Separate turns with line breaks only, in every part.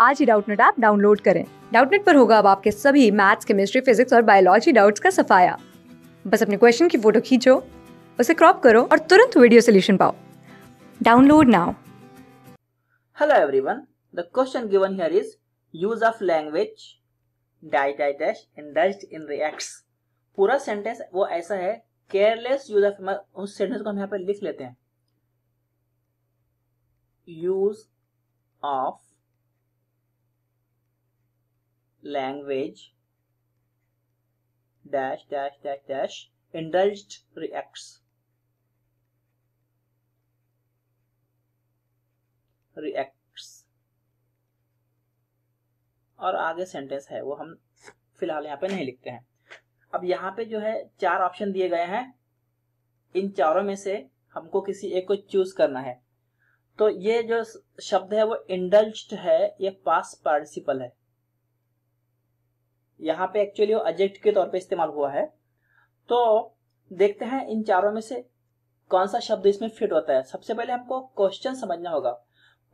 आज ही Doubtnut app download करें डाउटनेट पर होगा अब आपके सभी मैथ्स केमिस्ट्री फिजिक्स और बायोलॉजी डाउट्स का सफाया बस अपने क्वेश्चन की फोटो खींचो उसे क्रॉप करो और तुरंत वीडियो सोल्यूशन पाओ download now hello everyone the question given here is use of language die die dash in dust in reacts पूरा सेंटेंस वो ऐसा है केयरलेस यूज ऑफ उस सेंटेंस को हम यहाँ पर लिख लेते हैं use of language dash dash dash dash indulged reacts reacts और आगे सेंटेंस है वो हम फिलहाल यहाँ पे नहीं लिखते हैं अब यहाँ पे जो है चार ऑप्शन दिए गए हैं इन चारों में से हमको किसी एक को चूज करना है तो ये जो शब्द है वो इंडल्ज है ये पास पार्टिसिपल है यहाँ पे एक्चुअली वो एडजेक्ट के तौर पे इस्तेमाल हुआ है तो देखते हैं इन चारों में से कौन सा शब्द इसमें फिट होता है सबसे पहले हमको क्वेश्चन समझना होगा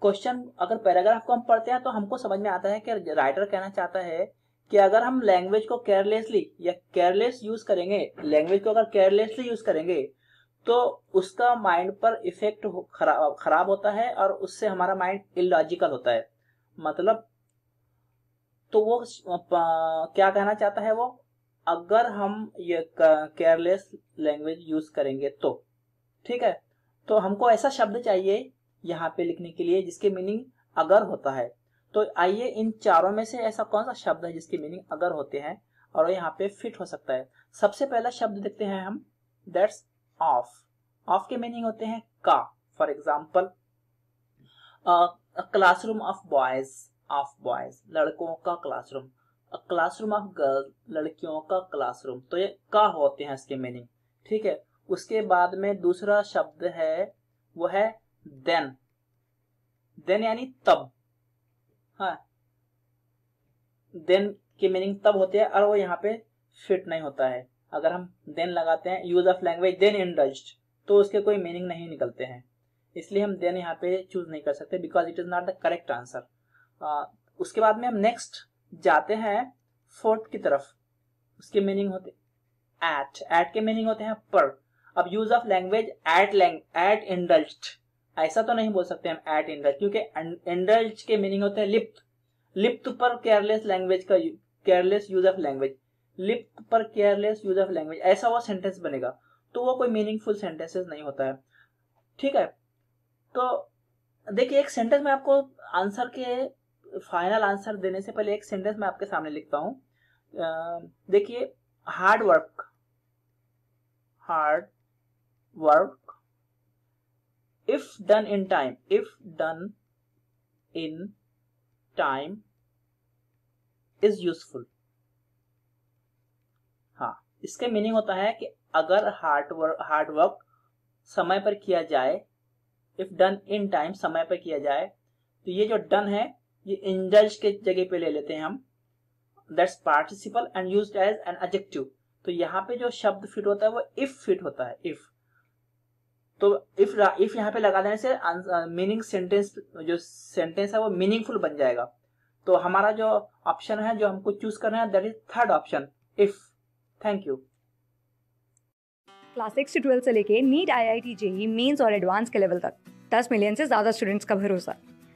क्वेश्चन अगर पैराग्राफ को हम पढ़ते हैं तो हमको समझ में आता है कि राइटर कहना चाहता है कि अगर हम लैंग्वेज को केयरलेसली या केयरलेस यूज करेंगे लैंग्वेज को अगर केयरलेसली यूज करेंगे तो उसका माइंड पर इफेक्ट खराब खराब होता है और उससे हमारा माइंड इलॉजिकल होता है मतलब तो वो क्या कहना चाहता है वो अगर हम ये केयरलेस लैंग्वेज यूज करेंगे तो ठीक है तो हमको ऐसा शब्द चाहिए यहाँ पे लिखने के लिए जिसके मीनिंग अगर होता है तो आइए इन चारों में से ऐसा कौन सा शब्द है जिसकी मीनिंग अगर होते हैं और यहाँ पे फिट हो सकता है सबसे पहला शब्द देखते हैं हम दैट्स ऑफ ऑफ के मीनिंग होते हैं का for example classroom of boys of boys लड़कों का classroom a classroom of girl लड़कियों का क्लासरूम तो ये का होते हैं इसके मीनिंग ठीक है उसके बाद में दूसरा शब्द है वो है देन देन यानी तब हाँ देन की मीनिंग तब होती है और वो यहाँ पे फिट नहीं होता है अगर हम देन लगाते हैं use of language then in dust तो उसके कोई मीनिंग नहीं निकलते हैं इसलिए हम देन यहाँ पे चूज नहीं कर सकते because it is not the correct answer उसके बाद में हम नेक्स्ट जाते हैं फोर्थ की तरफ उसके मीनिंग होते एट एट के मीनिंग होते हैं पर अब use of language at lang at indult ऐसा तो नहीं बोल सकते हम एट इंडल्ट क्योंकि इंडल्ट के मीनिंग होते हैं लिप्त लिप्त पर केयरलेस लैंग्वेज का केयरलेस यूज ऑफ लैंग्वेज लिप्त पर केयरलेस यूज ऑफ लैंग्वेज ऐसा वो सेंटेंस बनेगा तो वो कोई मीनिंगफुल सेंटेंसेस नहीं होता है ठीक है तो देखिए एक सेंटेंस में आपको आंसर के फाइनल आंसर देने से पहले एक सेंटेंस मैं आपके सामने लिखता हूं देखिए hard work hard work if done in time if done in time is useful हा इसके मीनिंग होता है कि अगर हार्ड वर्क हार्ड वर्क समय पर किया जाए इफ डन इन टाइम समय पर किया जाए तो ये जो डन है ये इंडल्ज के जगह पे ले लेते हैं हम that's participle and use as an adjective तो यहाँ पे जो शब्द फिट होता है वो इफ फिट होता है इफ तो इफ इफ यहाँ पे लगा देने से मीनिंग uh, सेंटेंस जो सेंटेंस है वो मीनिंगफुल बन जाएगा तो हमारा जो ऑप्शन है जो हमको चूज करना है that is third option if thank you class six twelfth से लेके NEET I I T JEE mains और एडवांस के लेवल तक दस मिलियन से ज्यादा स्टूडेंट्स का भरोसा